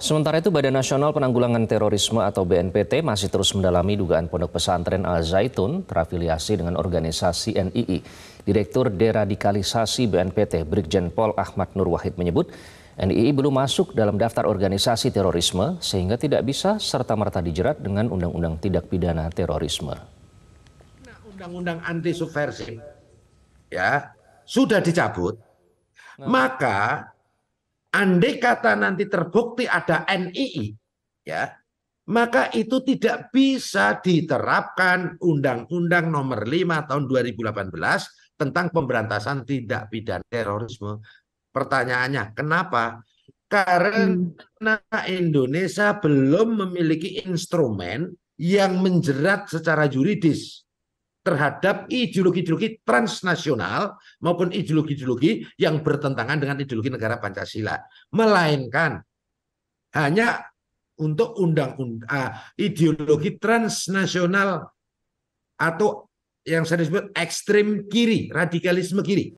Sementara itu Badan Nasional Penanggulangan Terorisme atau BNPT masih terus mendalami dugaan pondok pesantren Al Zaitun terafiliasi dengan organisasi NII. Direktur Deradikalisasi BNPT Brigjen Pol Ahmad Nur Wahid menyebut NII belum masuk dalam daftar organisasi terorisme sehingga tidak bisa serta-merta dijerat dengan Undang-Undang Tidak Pidana Terorisme. Nah, Undang-Undang anti subversi ya sudah dicabut. Nah. Maka andai kata nanti terbukti ada NII, ya, maka itu tidak bisa diterapkan Undang-Undang Nomor 5 tahun 2018 tentang pemberantasan tindak pidana terorisme. Pertanyaannya, kenapa? Karena Indonesia belum memiliki instrumen yang menjerat secara juridis terhadap ideologi-ideologi transnasional maupun ideologi-ideologi yang bertentangan dengan ideologi negara Pancasila, melainkan hanya untuk undang-undang uh, ideologi transnasional atau yang saya disebut ekstrem kiri, radikalisme kiri.